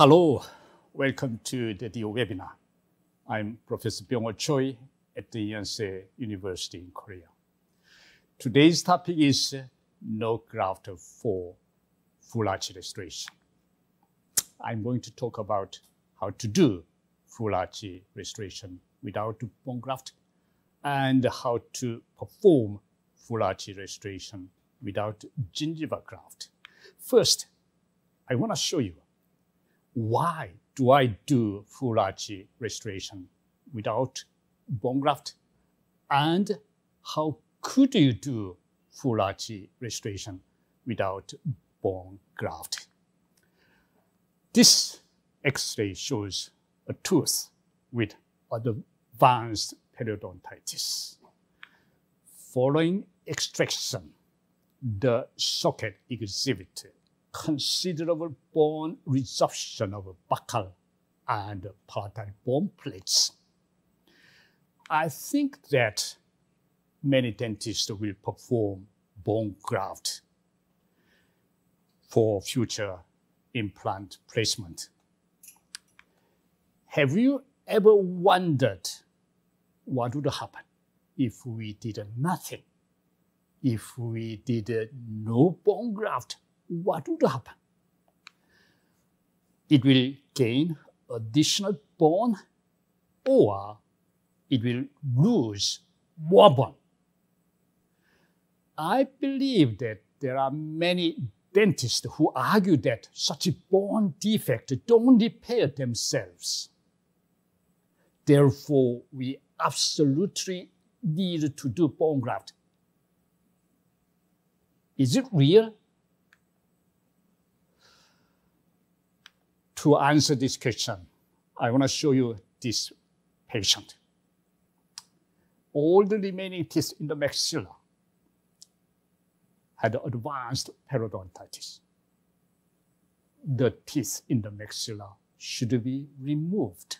Hello, welcome to the DO webinar. I'm Professor Byung-ho Choi at the Yonsei University in Korea. Today's topic is no graft for full arch restoration. I'm going to talk about how to do full arch restoration without bone graft and how to perform full arch restoration without gingiva graft. First, I want to show you why do I do Furachi restoration without bone graft? And how could you do Furachi restoration without bone graft? This X-ray shows a tooth with advanced periodontitis. Following extraction, the socket exhibited considerable bone resorption of buccal and palatine bone plates. I think that many dentists will perform bone graft for future implant placement. Have you ever wondered what would happen if we did nothing, if we did no bone graft? what would happen? It will gain additional bone or it will lose more bone. I believe that there are many dentists who argue that such a bone defect don't repair themselves. Therefore, we absolutely need to do bone graft. Is it real? to answer this question, I want to show you this patient. All the remaining teeth in the maxilla had advanced periodontitis. The teeth in the maxilla should be removed.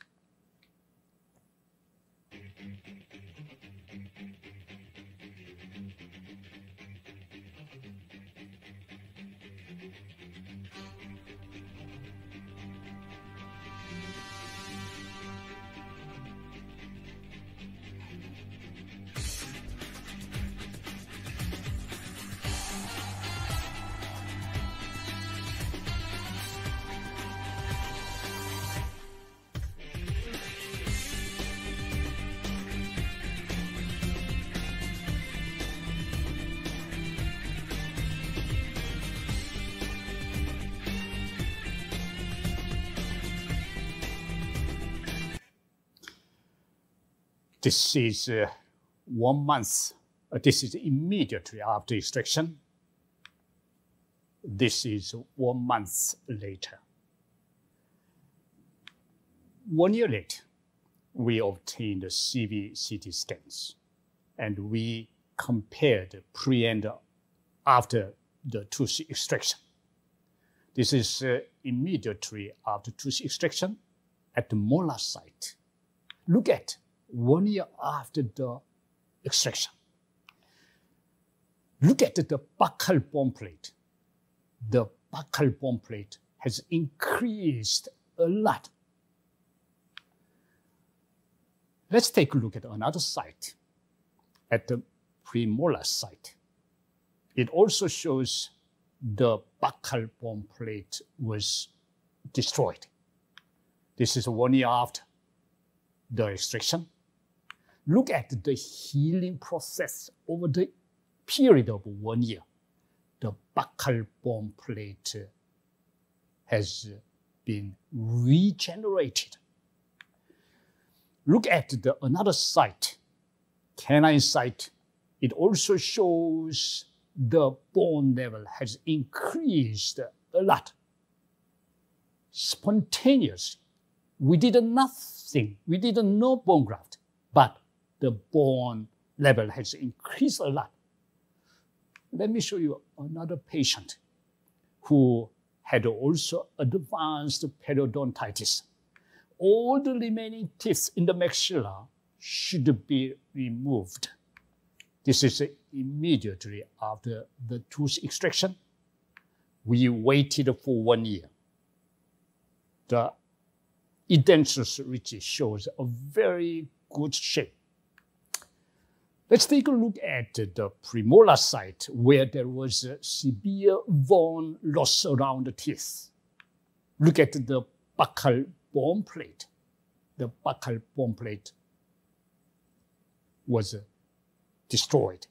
This is uh, one month. Uh, this is immediately after extraction. This is one month later. One year later, we obtained CV CT scans and we compared pre and after the tooth extraction. This is uh, immediately after tooth extraction at the molar site. Look at one year after the extraction. Look at the buccal bone plate. The buccal bone plate has increased a lot. Let's take a look at another site, at the premolar site. It also shows the buccal bone plate was destroyed. This is one year after the extraction look at the healing process over the period of one year, the buccal bone plate has been regenerated. Look at the another site, canine site. It also shows the bone level has increased a lot. Spontaneous. We did nothing. We did no bone graft the bone level has increased a lot. Let me show you another patient who had also advanced periodontitis. All the remaining teeth in the maxilla should be removed. This is immediately after the tooth extraction. We waited for one year. The edentulous ridge shows a very good shape. Let's take a look at the premolar site where there was a severe bone loss around the teeth. Look at the buccal bone plate. The buccal bone plate was uh, destroyed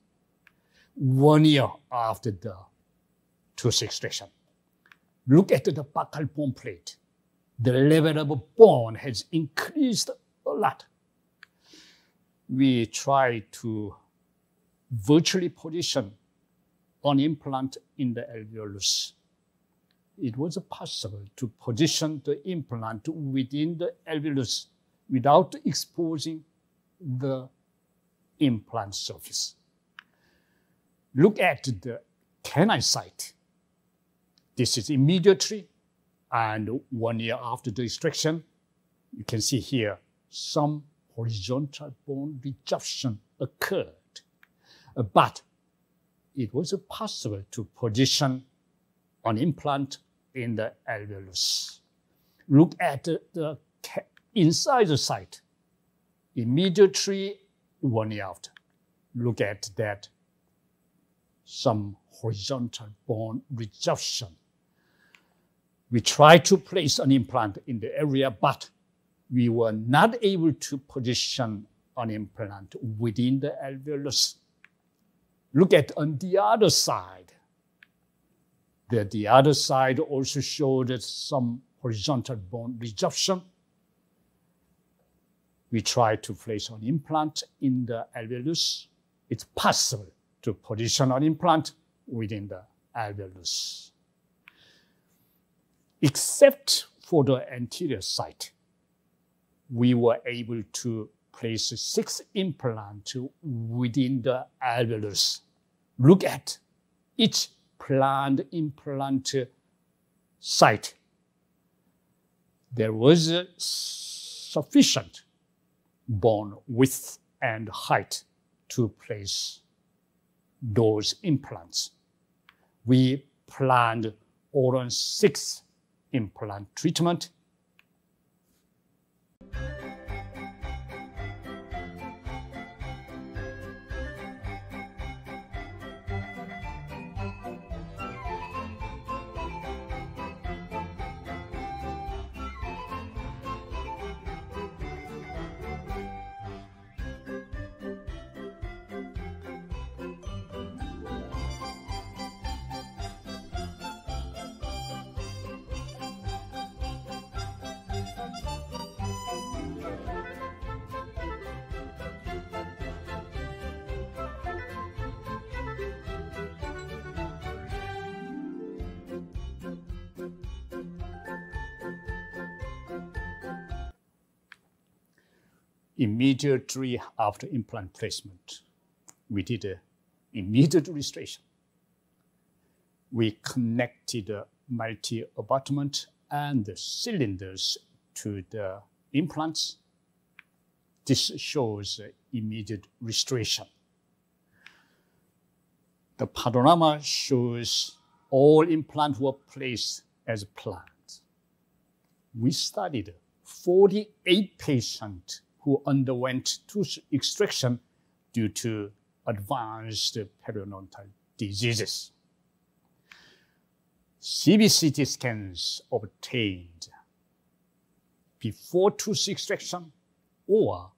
one year after the tooth extraction. Look at the buccal bone plate. The level of bone has increased a lot we try to virtually position an implant in the alveolus. It was possible to position the implant within the alveolus without exposing the implant surface. Look at the canine site. This is immediately and one year after the extraction. You can see here some horizontal bone reduction occurred. Uh, but it was possible to position an implant in the alveolus. Look at the, inside the site. Immediately one year after, look at that. Some horizontal bone reduction. We try to place an implant in the area, but we were not able to position an implant within the alveolus. Look at on the other side. The, the other side also showed some horizontal bone resorption. We tried to place an implant in the alveolus. It's possible to position an implant within the alveolus, except for the anterior side we were able to place six implants within the alveolus. Look at each planned implant site. There was sufficient bone width and height to place those implants. We planned all six implant treatment Thank you. immediately after implant placement, we did an immediate restoration. We connected the multi-abutment and the cylinders to the implants. This shows immediate restoration. The panorama shows all implants were placed as planned. We studied 48 patients who underwent tooth extraction due to advanced periodontal diseases. CBCT scans obtained before tooth extraction or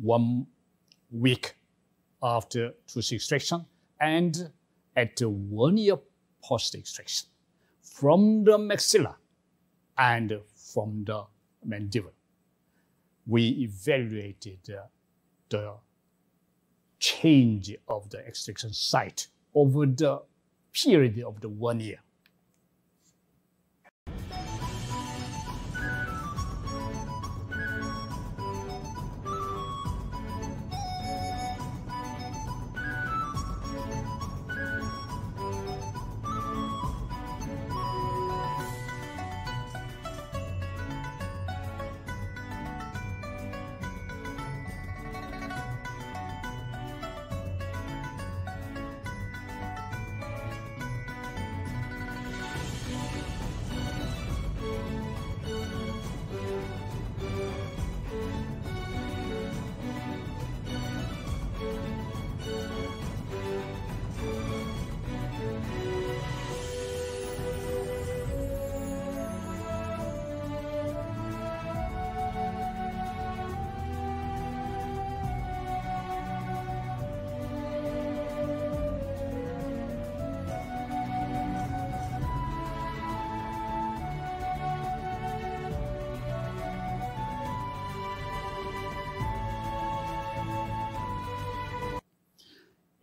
one week after tooth extraction and at the one year post extraction from the maxilla and from the mandible we evaluated uh, the change of the extraction site over the period of the one year.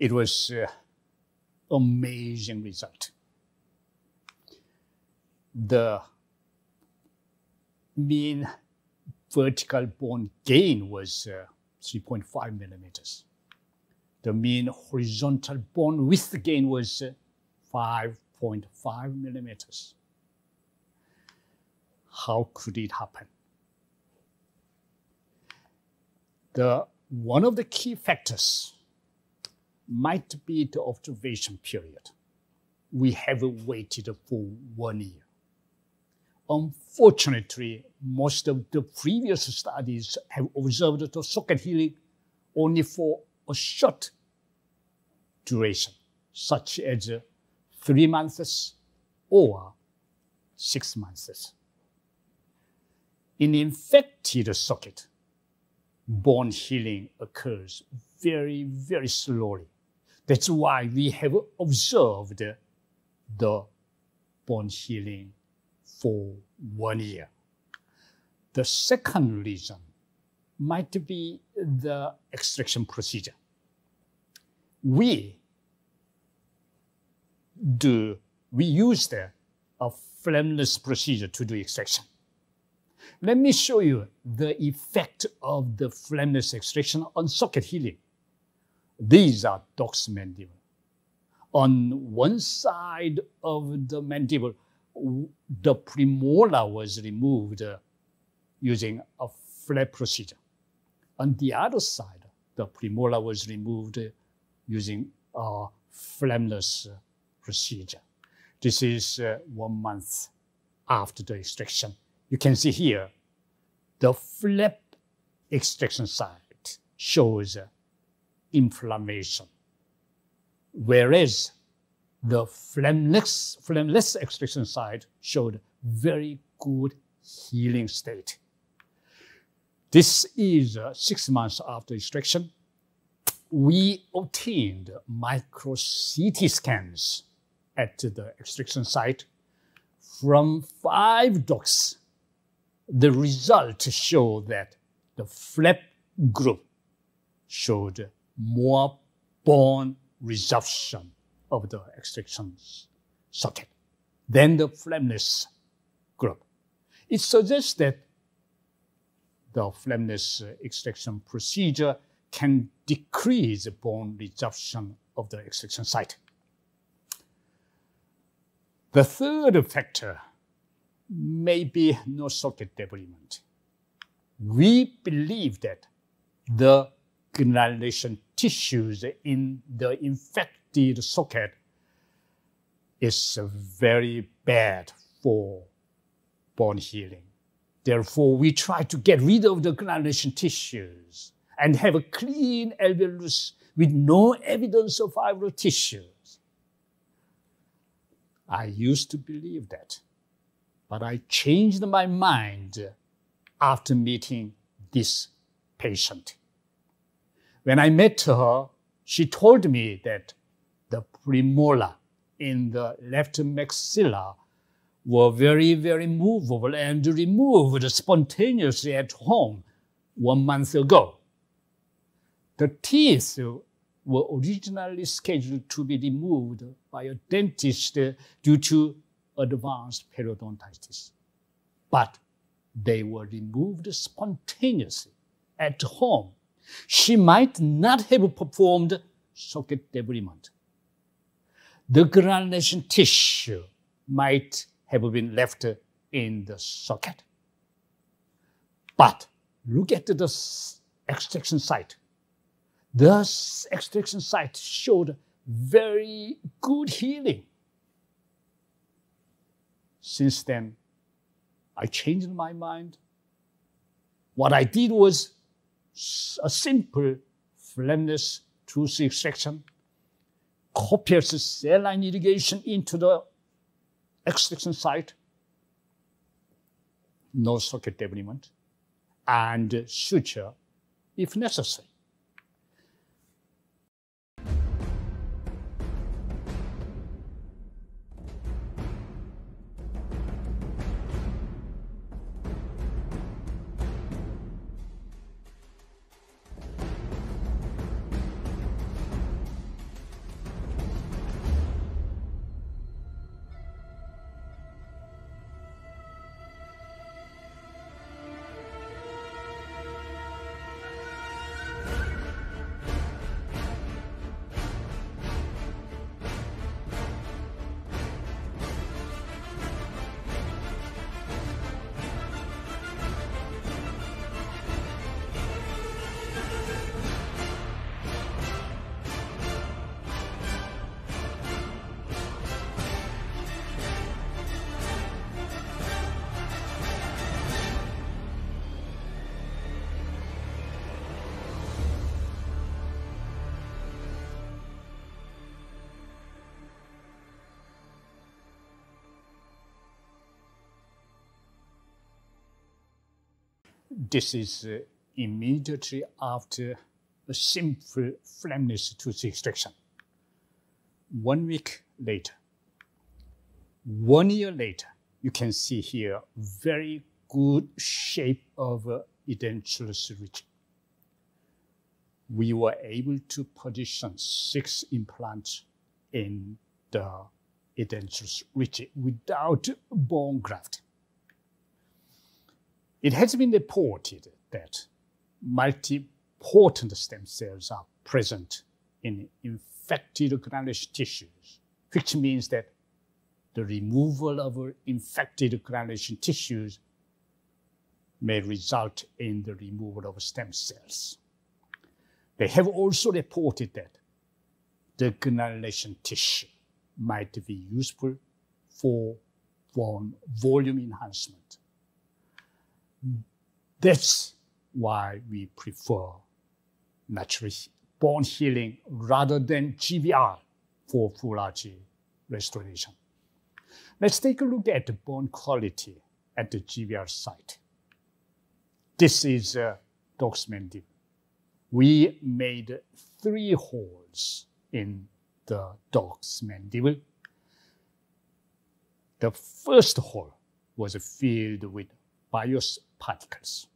it was uh, amazing result. The mean vertical bone gain was uh, 3.5 millimeters. The mean horizontal bone width gain was uh, 5.5 millimeters. How could it happen? The, one of the key factors might be the observation period. We have waited for one year. Unfortunately, most of the previous studies have observed the socket healing only for a short duration, such as three months or six months. In infected socket, bone healing occurs very, very slowly that's why we have observed the bone healing for one year. The second reason might be the extraction procedure. We do, we use the, a flameless procedure to do extraction. Let me show you the effect of the flameless extraction on socket healing. These are dog's mandible. On one side of the mandible, the premolar was removed uh, using a flap procedure. On the other side, the premolar was removed uh, using a flapless uh, procedure. This is one month after the extraction. You can see here, the flap extraction site shows inflammation. Whereas the flameless, flameless extraction site showed very good healing state. This is uh, six months after extraction. We obtained micro CT scans at the extraction site from five dogs. The results show that the flap group showed more bone resorption of the extraction socket than the flameless group. It suggests that the flameless uh, extraction procedure can decrease bone resorption of the extraction site. The third factor may be no socket debridement. We believe that the Granulation tissues in the infected socket is very bad for bone healing. Therefore, we try to get rid of the granulation tissues and have a clean alveolus with no evidence of fibro tissues. I used to believe that, but I changed my mind after meeting this patient. When I met her, she told me that the premolar in the left maxilla were very, very movable and removed spontaneously at home one month ago. The teeth were originally scheduled to be removed by a dentist due to advanced periodontitis, but they were removed spontaneously at home she might not have performed socket debridement. The granulation tissue might have been left in the socket. But look at the extraction site. This extraction site showed very good healing. Since then, I changed my mind. What I did was a simple flameless 2 extraction, section, copious cell line irrigation into the extraction site, no socket development, and suture if necessary. this is uh, immediately after a simple flamness tooth extraction. One week later, one year later, you can see here very good shape of uh, edentulous ridge. We were able to position six implants in the edentulous ridge without bone graft. It has been reported that multipotent stem cells are present in infected granular tissues, which means that the removal of infected granular tissues may result in the removal of stem cells. They have also reported that the granulation tissue might be useful for volume enhancement. That's why we prefer natural bone healing rather than GVR for full arch restoration. Let's take a look at the bone quality at the GVR site. This is uh, dog's We made three holes in the dog's mandible. The first hole was filled with bios particles.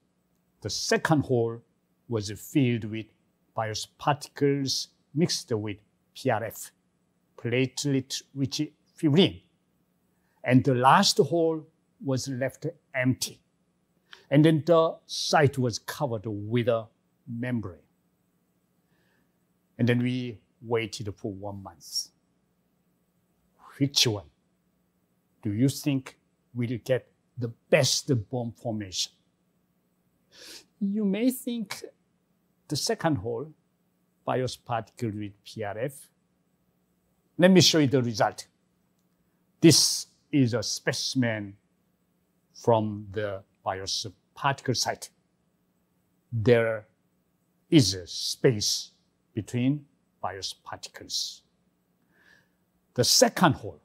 The second hole was filled with virus particles mixed with PRF, platelet-rich fibrin. And the last hole was left empty. And then the site was covered with a membrane. And then we waited for one month. Which one do you think will get the best bone formation. You may think the second hole, BIOS particle with PRF. Let me show you the result. This is a specimen from the BIOS particle site. There is a space between BIOS particles. The second hole,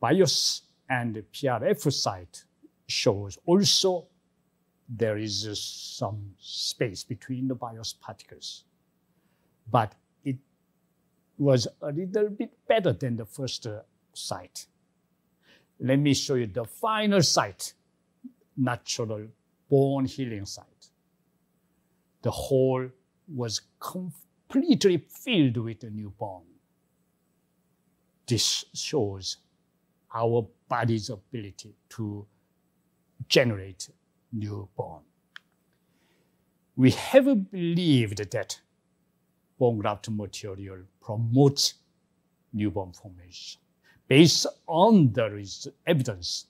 BIOS and PRF site shows also there is uh, some space between the bios particles. But it was a little bit better than the first uh, site. Let me show you the final site, natural bone healing site. The hole was completely filled with the new bone. This shows our body's ability to generate new We have believed that bone graft material promotes new bone formation. Based on the evidence,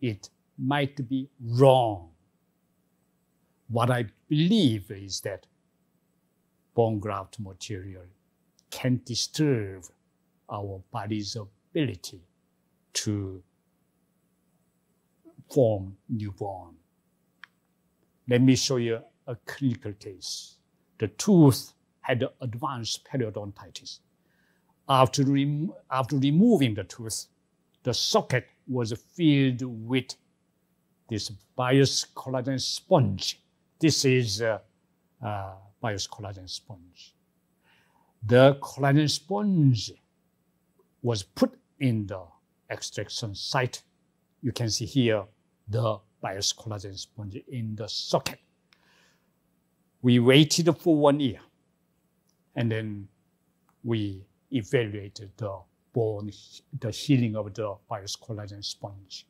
it might be wrong. What I believe is that bone graft material can disturb our body's ability to form newborn. Let me show you a clinical case. The tooth had advanced periodontitis. After, rem after removing the tooth, the socket was filled with this bias collagen sponge. This is a uh, uh bias collagen sponge. The collagen sponge was put in the extraction site you can see here the bias collagen sponge in the socket. We waited for one year and then we evaluated the bone, the healing of the bias collagen sponge.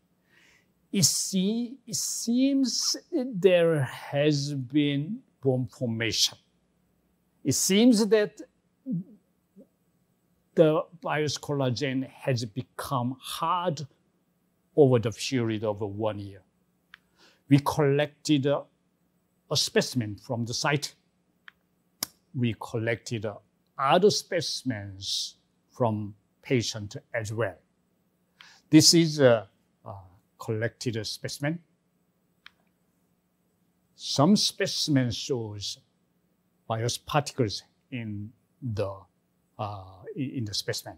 It, see, it seems there has been bone formation. It seems that the bias collagen has become hard over the period of one year. We collected a, specimen from the site. We collected other specimens from patient as well. This is a, a collected specimen. Some specimen shows virus particles in the uh, in the specimen.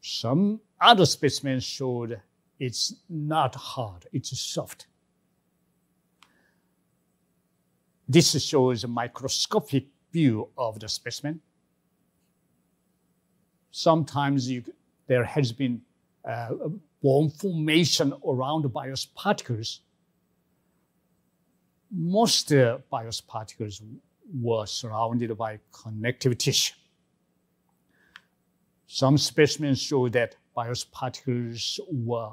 Some other specimens showed it's not hard, it's soft. This shows a microscopic view of the specimen. Sometimes you, there has been uh, bone formation around biosparticles. Most uh, biosparticles were surrounded by connective tissue. Some specimens show that particles were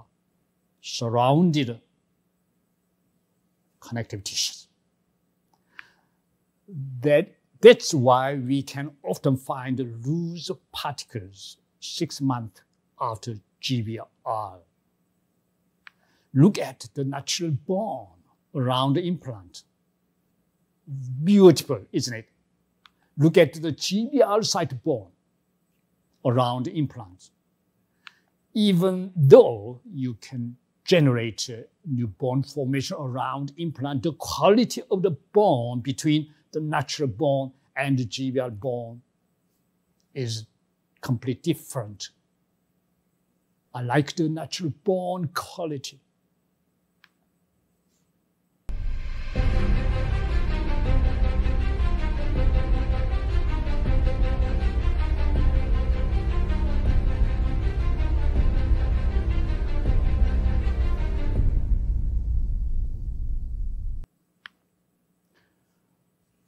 surrounded connective tissues. That, that's why we can often find loose particles six months after GBR. Look at the natural bone around the implant. Beautiful, isn't it? Look at the GBR site bone around the implant even though you can generate new bone formation around implant, the quality of the bone between the natural bone and the GVR bone is completely different. I like the natural bone quality.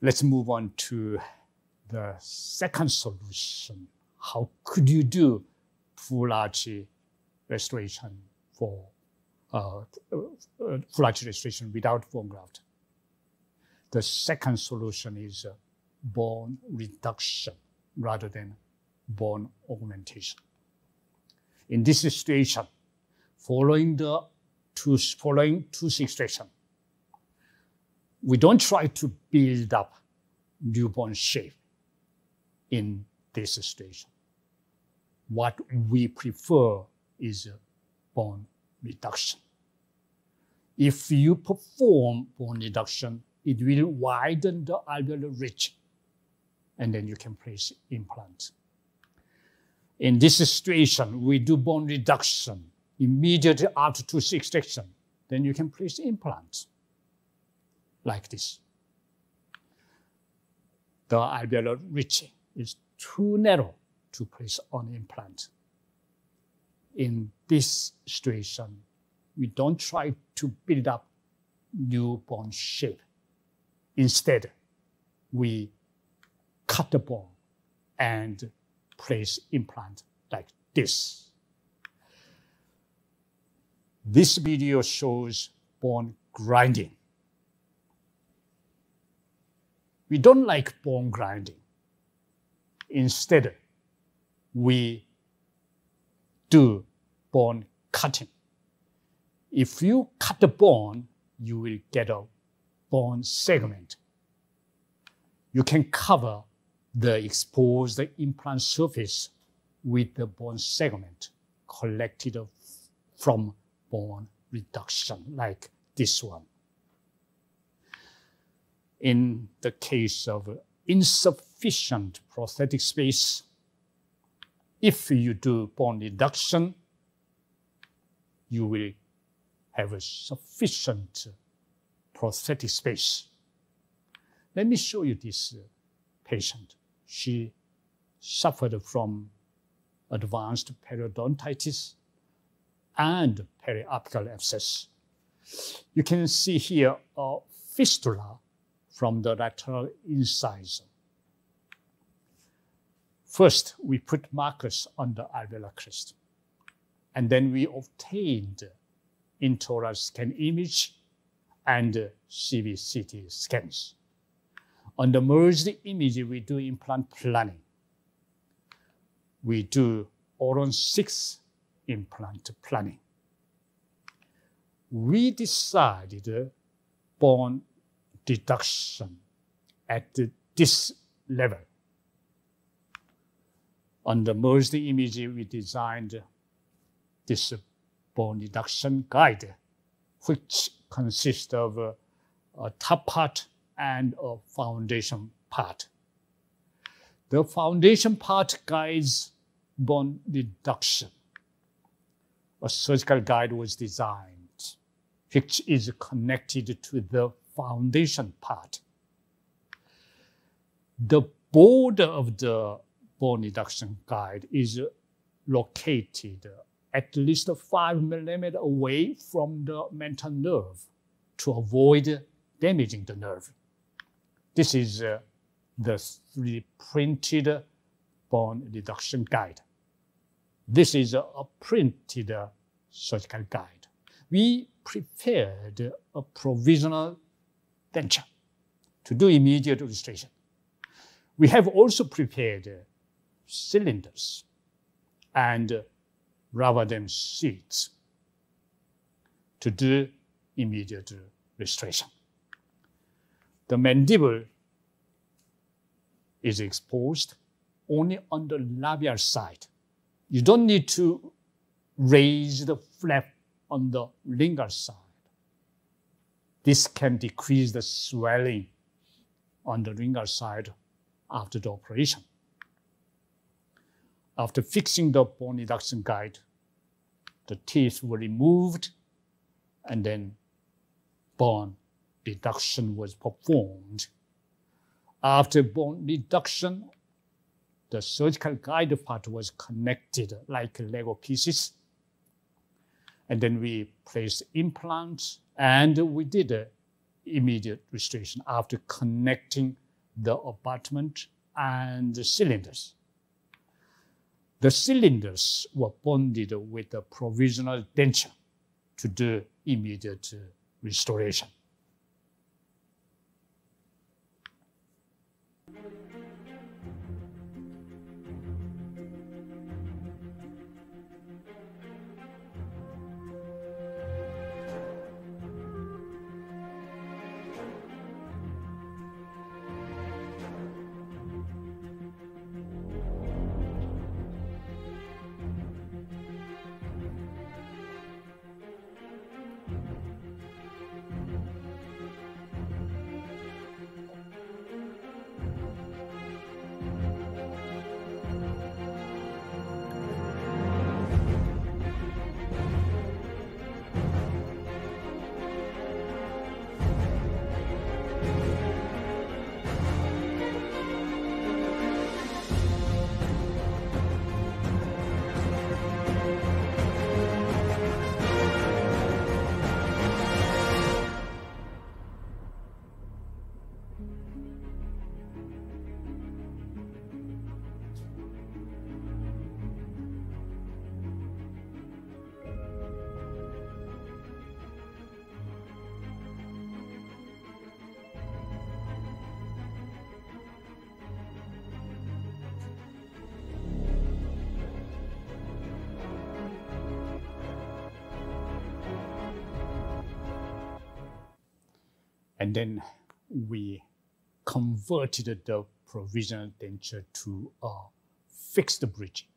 Let's move on to the second solution. How could you do arch restoration for uh, uh arch restoration without bone graft? The second solution is uh, bone reduction rather than bone augmentation. In this situation, following the two, following tooth extraction, we don't try to build up newborn shape in this situation. What we prefer is bone reduction. If you perform bone reduction, it will widen the alveolar ridge, and then you can place implant. In this situation, we do bone reduction immediately after tooth extraction. Then you can place implant like this. The alveolar ridge is too narrow to place on implant. In this situation, we don't try to build up new bone shape. Instead, we cut the bone and place implant like this. This video shows bone grinding. We don't like bone grinding. Instead, we do bone cutting. If you cut the bone, you will get a bone segment. You can cover the exposed implant surface with the bone segment collected from bone reduction, like this one in the case of insufficient prosthetic space, if you do bone induction, you will have a sufficient prosthetic space. Let me show you this uh, patient. She suffered from advanced periodontitis and periapical abscess. You can see here a fistula from the lateral incisor. First, we put markers on the alveolar crest, and then we obtained intraoral scan image and CVCT scans. On the merged image, we do implant planning. We do Oron 6 implant planning. We decided bone deduction at this level. On the merged image, we designed this bone deduction guide, which consists of a, a top part and a foundation part. The foundation part guides bone deduction. A surgical guide was designed, which is connected to the foundation part. The border of the bone reduction guide is located at least five millimeter away from the mental nerve to avoid damaging the nerve. This is uh, the 3D printed bone reduction guide. This is a printed surgical guide. We prepared a provisional venture to do immediate registration. We have also prepared uh, cylinders and uh, rather than sheets to do immediate registration. The mandible is exposed only on the labial side. You don't need to raise the flap on the lingual side this can decrease the swelling on the ringer side after the operation. After fixing the bone reduction guide, the teeth were removed and then bone reduction was performed. After bone reduction, the surgical guide part was connected like Lego pieces. And then we placed implants and we did an immediate restoration after connecting the apartment and the cylinders. The cylinders were bonded with a provisional denture to do immediate uh, restoration. And then we converted the provisional denture to a uh, fixed bridge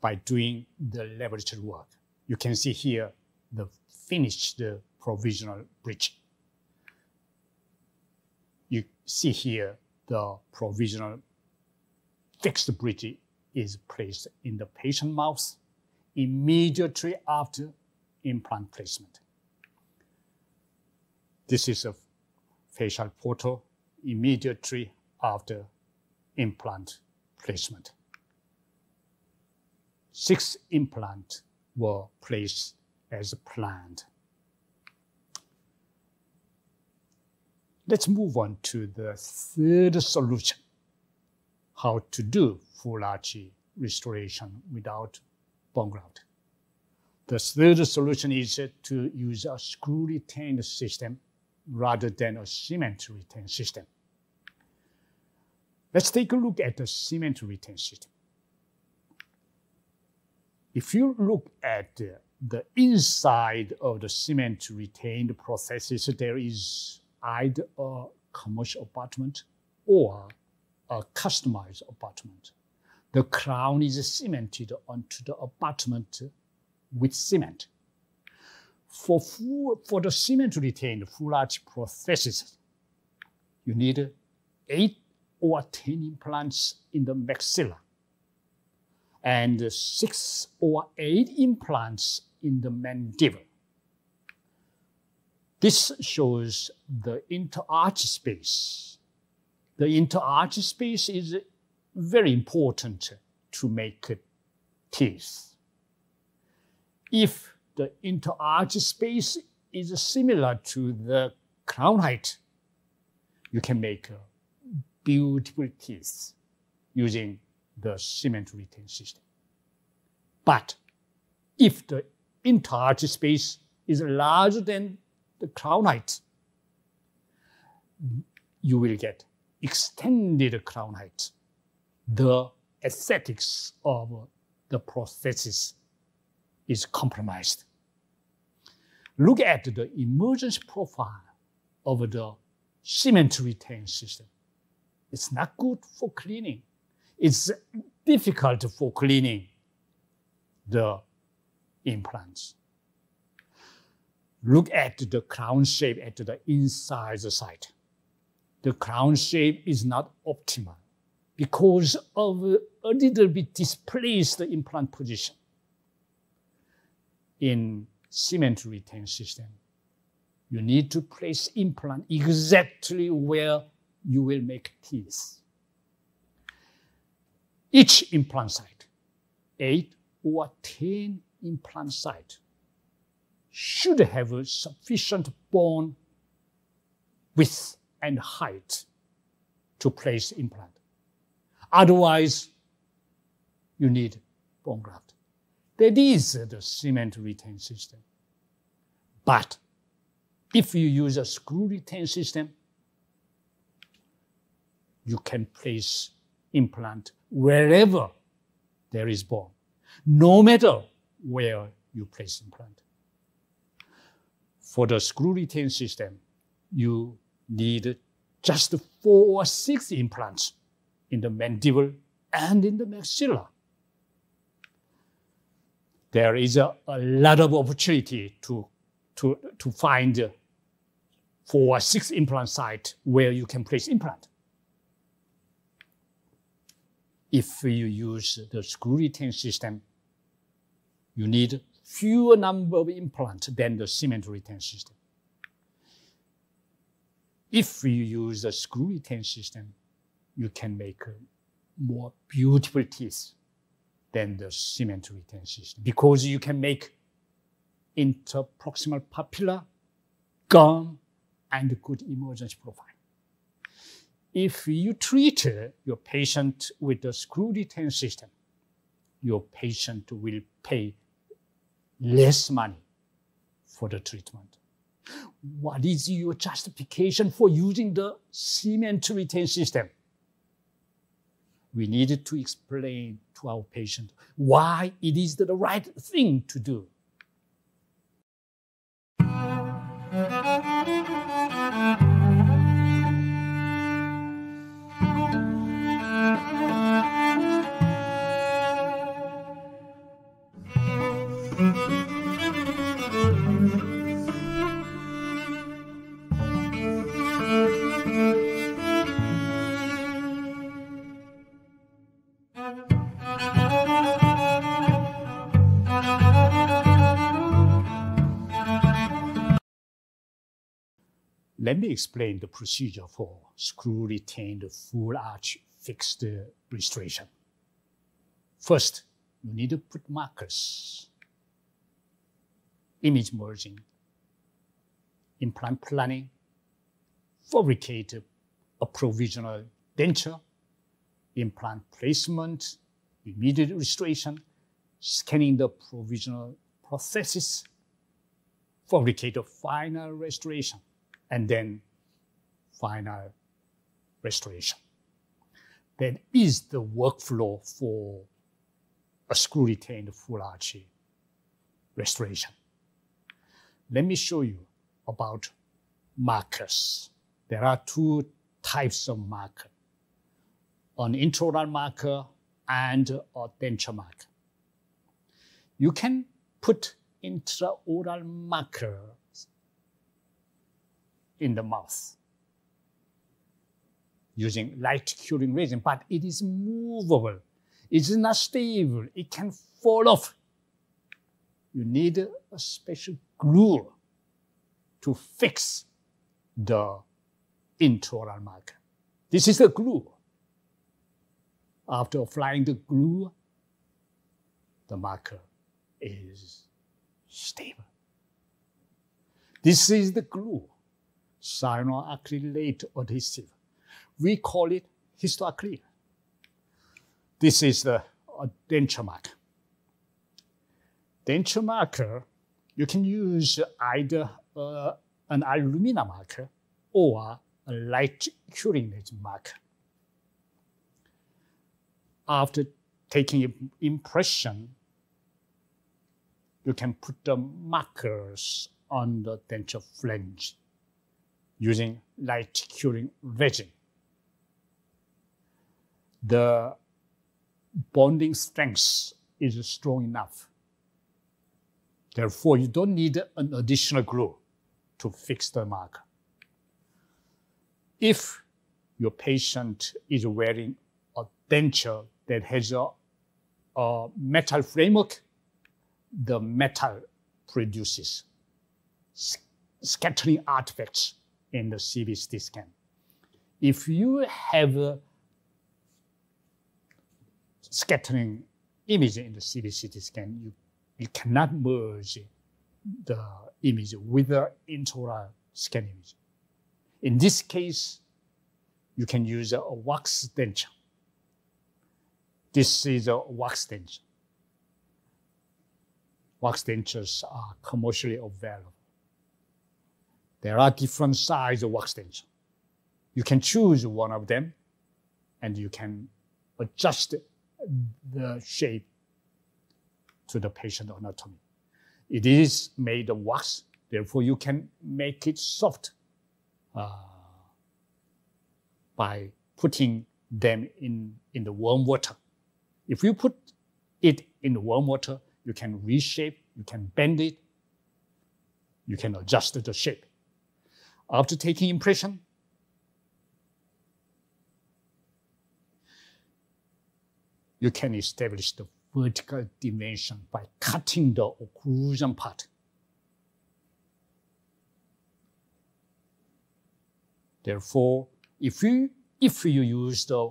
by doing the laboratory work. You can see here the finished provisional bridge. You see here the provisional fixed bridge is placed in the patient mouth immediately after implant placement. This is a facial photo immediately after implant placement. Six implants were placed as planned. Let's move on to the third solution, how to do full arch restoration without bone graft? The third solution is to use a screw retained system rather than a cement retain system. Let's take a look at the cement retain system. If you look at the inside of the cement retained processes, there is either a commercial apartment or a customized apartment. The crown is cemented onto the apartment with cement for, full, for the semen to retain the full arch prosthesis, you need eight or 10 implants in the maxilla and six or eight implants in the mandible. This shows the interarch space. The interarch space is very important to make teeth. If the interarch space is similar to the crown height. You can make uh, beautiful teeth using the cement retain system. But if the interarch space is larger than the crown height, you will get extended crown height. The aesthetics of uh, the prosthesis is compromised. Look at the emergence profile of the cement retain system. It's not good for cleaning. It's difficult for cleaning the implants. Look at the crown shape at the inside the site. The crown shape is not optimal because of a little bit displaced implant position in cement retain system. You need to place implant exactly where you will make teeth. Each implant site, eight or 10 implant site, should have a sufficient bone width and height to place implant. Otherwise, you need bone graft. That is the cement retain system. But if you use a screw retain system, you can place implant wherever there is bone, no matter where you place implant. For the screw retain system, you need just four or six implants in the mandible and in the maxilla there is a, a lot of opportunity to, to, to find for a six implant site where you can place implant. If you use the screw retain system, you need fewer number of implants than the cement retain system. If you use the screw retain system, you can make more beautiful teeth than the cement system because you can make interproximal papilla, gum, and good emergence profile. If you treat uh, your patient with the screw retain system, your patient will pay less money for the treatment. What is your justification for using the cement retain system? we need to explain to our patient why it is the right thing to do. Let me explain the procedure for screw retained full arch fixed restoration. First, you need to put markers, image merging, implant planning, fabricate a provisional denture, implant placement, immediate restoration, scanning the provisional processes, fabricate a final restoration, and then final restoration. That is the workflow for a screw retained full arch restoration. Let me show you about markers. There are two types of marker, an intraoral marker and a denture marker. You can put intraoral marker in the mouth using light curing resin, but it is movable. It's not stable. It can fall off. You need a special glue to fix the intraoral marker. This is the glue. After applying the glue, the marker is stable. This is the glue cyanoacrylate adhesive. We call it histoacryl. This is the uh, denture mark. Denture marker, you can use either uh, an alumina marker or a light curing marker. After taking impression, you can put the markers on the denture flange using light curing resin. The bonding strength is strong enough. Therefore, you don't need an additional glue to fix the mark. If your patient is wearing a denture that has a, a metal framework, the metal produces scattering artifacts in the CBCT scan. If you have a scattering image in the CBCT scan, you, you cannot merge the image with the intraoral scan image. In this case, you can use a wax denture. This is a wax denture. Wax dentures are commercially available. There are different size of workstation. You can choose one of them and you can adjust the shape to the patient anatomy. It is made of wax, therefore you can make it soft uh, by putting them in, in the warm water. If you put it in the warm water, you can reshape, you can bend it, you can adjust the shape after taking impression. You can establish the vertical dimension by cutting the occlusion part. Therefore, if you, if you use the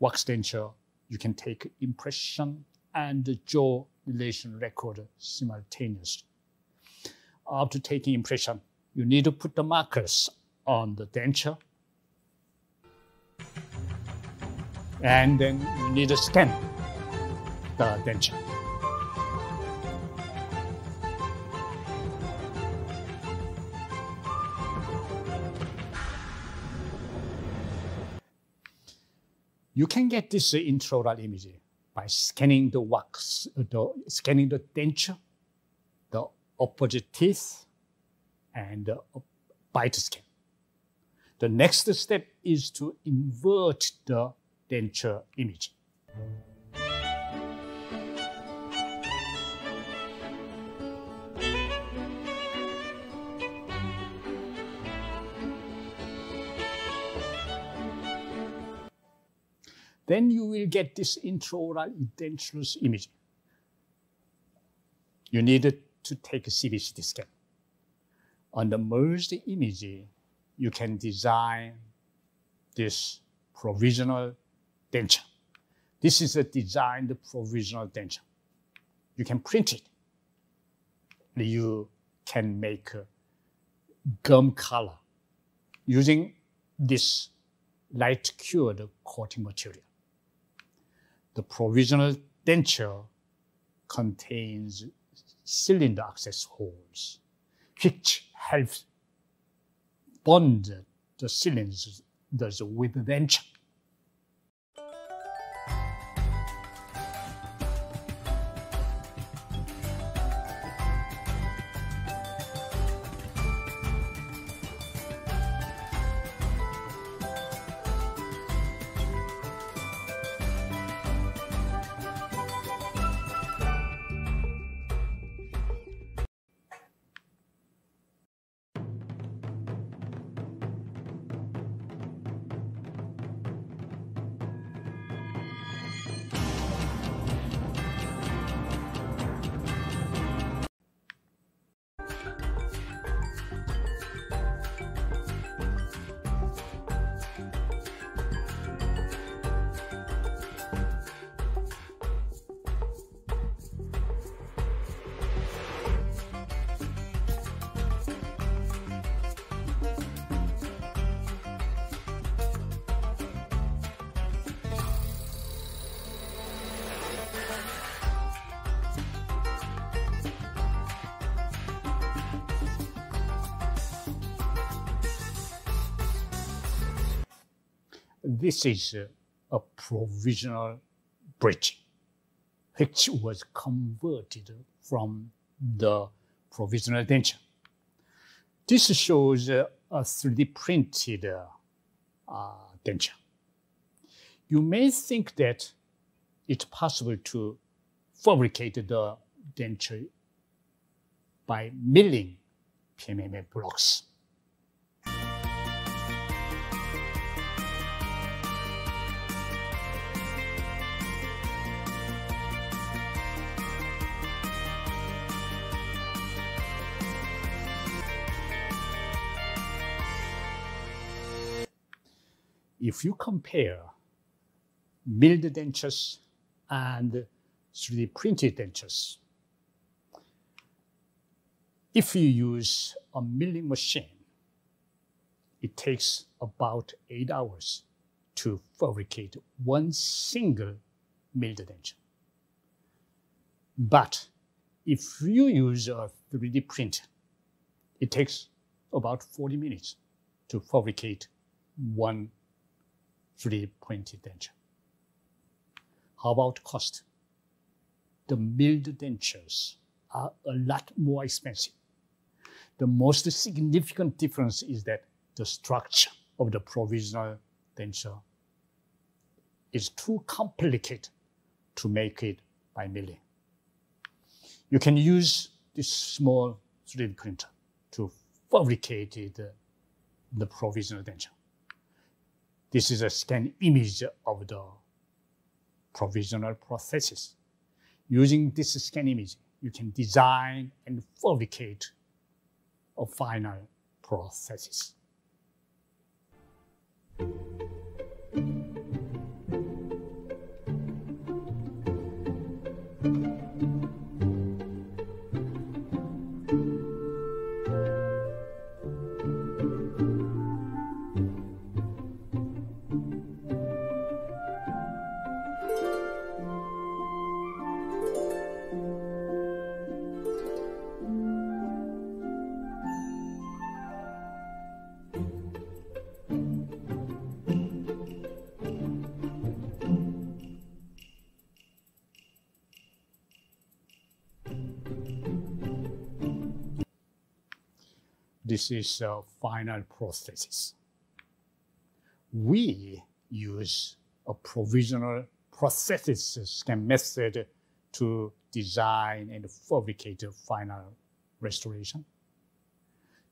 wax denture, you can take impression and jaw relation record simultaneously. After taking impression, you need to put the markers on the denture. And then you need to scan the denture. You can get this intraoral image by scanning the wax, uh, the, scanning the denture, the opposite teeth, and uh, bite scan. The next step is to invert the denture image. Then you will get this intraoral edentulous image. You need to take a CBCT scan on the merged image, you can design this provisional denture. This is a designed provisional denture. You can print it. You can make gum color using this light cured coating material. The provisional denture contains cylinder access holes, which have bonded the cylinders with venture. This is a provisional bridge, which was converted from the provisional denture. This shows a 3D printed uh, denture. You may think that it's possible to fabricate the denture by milling PMMA blocks. if you compare milled dentures and 3D printed dentures, if you use a milling machine, it takes about eight hours to fabricate one single milled denture. But if you use a 3D print, it takes about 40 minutes to fabricate one 3 printed denture. How about cost? The milled dentures are a lot more expensive. The most significant difference is that the structure of the provisional denture is too complicated to make it by milling. You can use this small 3D printer to fabricate it, uh, the provisional denture. This is a scan image of the provisional prosthesis. Using this scan image, you can design and fabricate a final prosthesis. this is a final prosthesis. We use a provisional prosthesis scan method to design and fabricate a final restoration.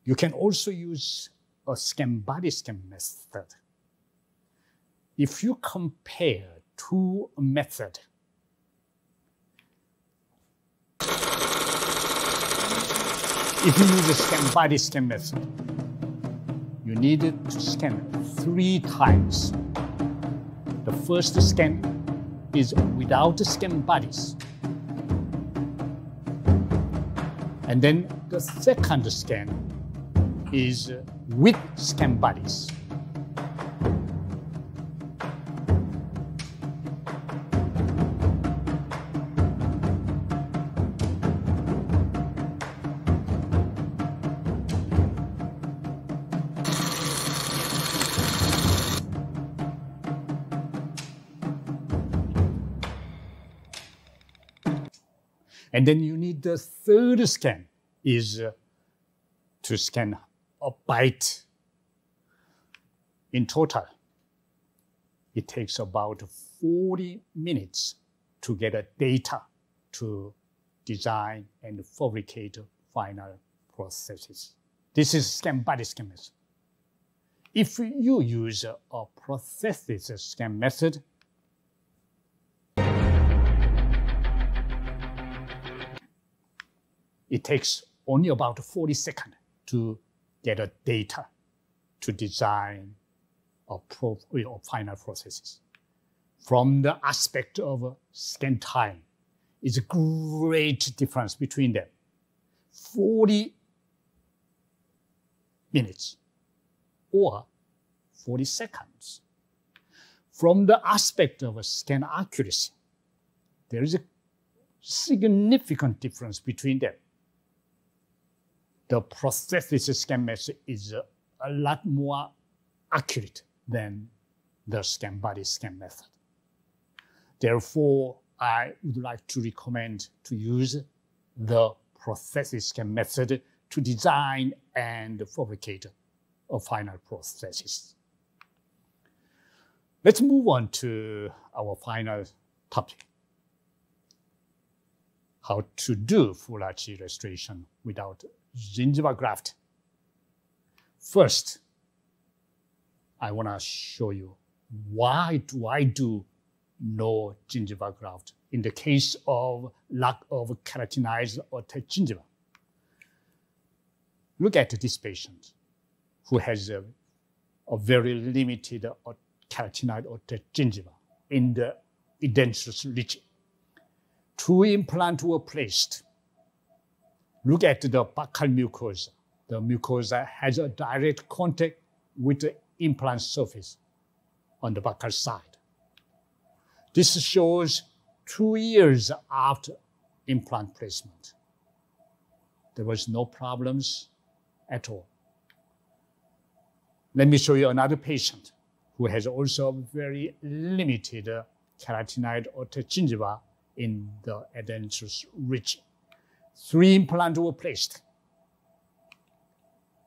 You can also use a scan body scan method. If you compare two methods, if you use a scan body scan method, you need to scan three times. The first scan is without scan bodies. And then the second scan is with scan bodies. And then you need the third scan is uh, to scan a byte. In total, it takes about 40 minutes to get data to design and fabricate final processes. This is scan body scan method. If you use a processes scan method, It takes only about 40 seconds to get a data to design a, or final processes. From the aspect of scan time, it's a great difference between them. 40 minutes or 40 seconds. From the aspect of scan accuracy, there is a significant difference between them the prosthetic scan method is a lot more accurate than the scan body scan method. Therefore, I would like to recommend to use the prosthetic scan method to design and fabricate a final prosthesis. Let's move on to our final topic. How to do full arch restoration without gingiva graft. First, I want to show you why do I do no gingiva graft in the case of lack of keratinized or gingiva. Look at this patient who has a, a very limited uh, keratinized or gingiva in the edentulous region. Two implants were placed Look at the buccal mucosa. The mucosa has a direct contact with the implant surface on the buccal side. This shows two years after implant placement. There was no problems at all. Let me show you another patient who has also very limited uh, or otogingiva in the adenoid region. Three implants were placed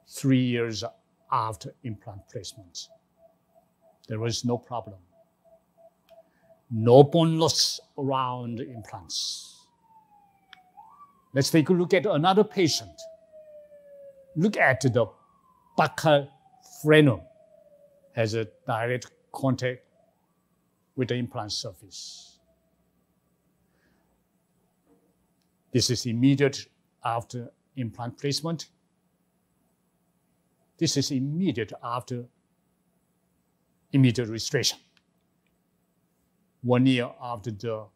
three years after implant placement. There was no problem. No bone loss around implants. Let's take a look at another patient. Look at the buccal frenum has a direct contact with the implant surface. This is immediate after implant placement. This is immediate after immediate restoration. One year after the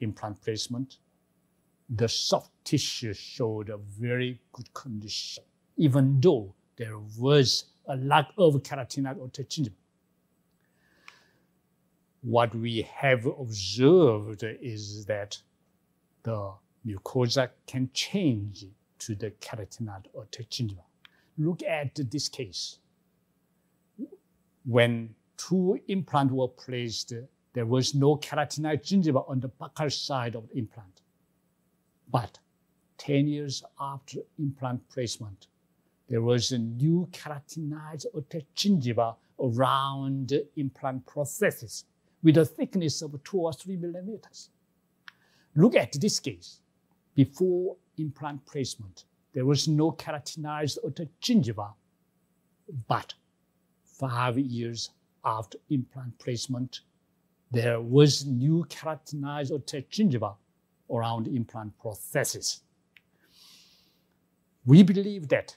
implant placement, the soft tissue showed a very good condition, even though there was a lack of keratinoid autogenism. What we have observed is that the mucosa can change to the carotenoid or tetranyl. Look at this case. When two implants were placed, there was no carotenoid gingiva on the buccal side of the implant. But 10 years after implant placement, there was a new carotenoid or gingiva around the implant processes with a thickness of two or three millimeters. Look at this case. Before implant placement, there was no keratinized gingiva, But five years after implant placement, there was new keratinized gingiva around implant prosthesis. We believe that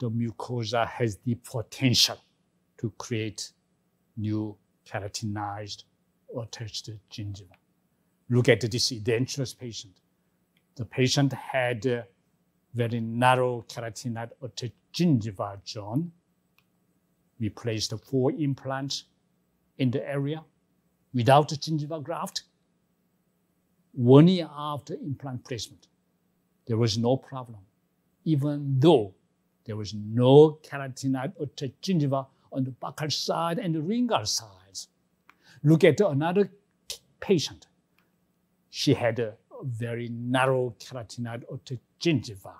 the mucosa has the potential to create new keratinized or gingiva. Look at this edentulous patient the patient had very narrow carotid gingiva zone. We placed four implants in the area without gingiva graft. One year after implant placement, there was no problem, even though there was no carotenoid gingiva on the buccal side and the ringal sides. Look at another patient. She had very narrow carotenoid gingiva.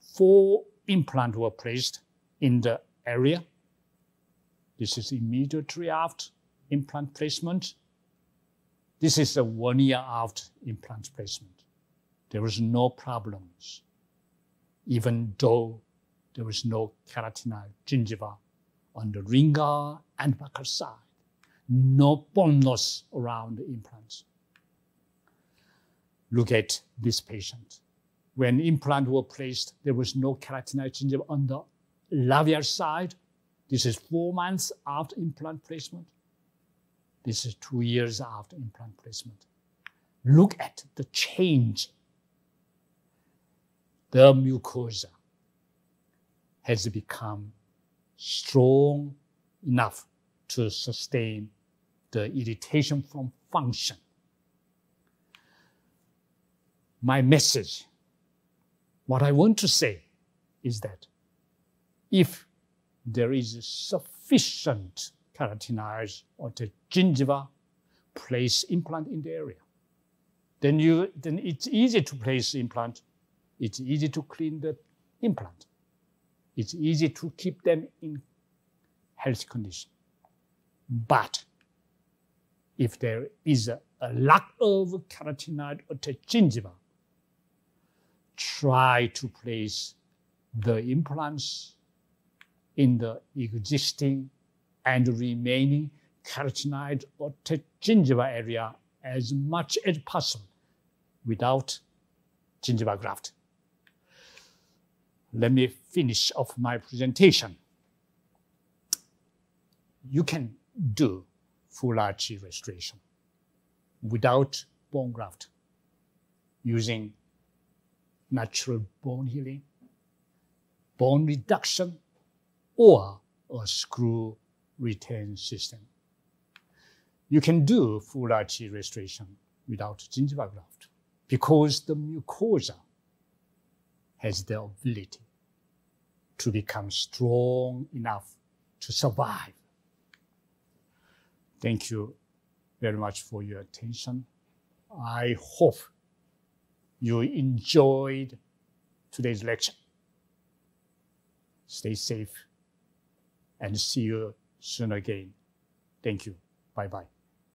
Four implants were placed in the area. This is immediately after implant placement. This is a one year after implant placement. There was no problems, even though there was no carotenoid gingiva on the ringer and buccal side, no bone loss around the implants look at this patient. When implant were placed, there was no keratinization on the labial side. This is four months after implant placement. This is two years after implant placement. Look at the change. The mucosa has become strong enough to sustain the irritation from function my message. What I want to say is that if there is sufficient keratinized or the gingiva, place implant in the area. Then, you, then it's easy to place implant. It's easy to clean the implant. It's easy to keep them in healthy condition. But if there is a, a lack of carotenoid or the gingiva, try to place the implants in the existing and remaining keratinized or gingiva area as much as possible without gingiva graft. Let me finish off my presentation. You can do full arch restoration without bone graft using natural bone healing, bone reduction, or a screw retain system. You can do full arch restoration without gingival graft because the mucosa has the ability to become strong enough to survive. Thank you very much for your attention. I hope you enjoyed today's lecture. Stay safe and see you soon again. Thank you. Bye bye.